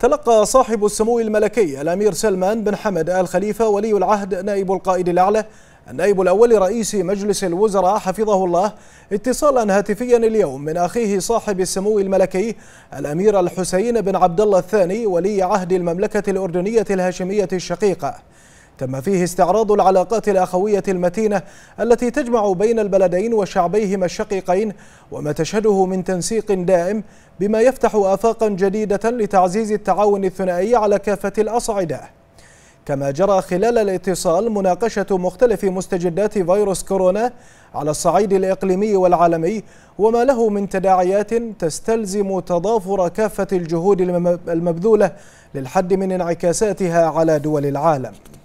تلقى صاحب السمو الملكي الأمير سلمان بن حمد آل خليفة ولي العهد نائب القائد الأعلى النائب الأول رئيس مجلس الوزراء حفظه الله اتصالا هاتفيا اليوم من أخيه صاحب السمو الملكي الأمير الحسين بن عبد الله الثاني ولي عهد المملكة الأردنية الهاشمية الشقيقة تم فيه استعراض العلاقات الأخوية المتينة التي تجمع بين البلدين وشعبيهما الشقيقين وما تشهده من تنسيق دائم بما يفتح آفاقا جديدة لتعزيز التعاون الثنائي على كافة الأصعدة كما جرى خلال الاتصال مناقشة مختلف مستجدات فيروس كورونا على الصعيد الإقليمي والعالمي وما له من تداعيات تستلزم تضافر كافة الجهود المبذولة للحد من انعكاساتها على دول العالم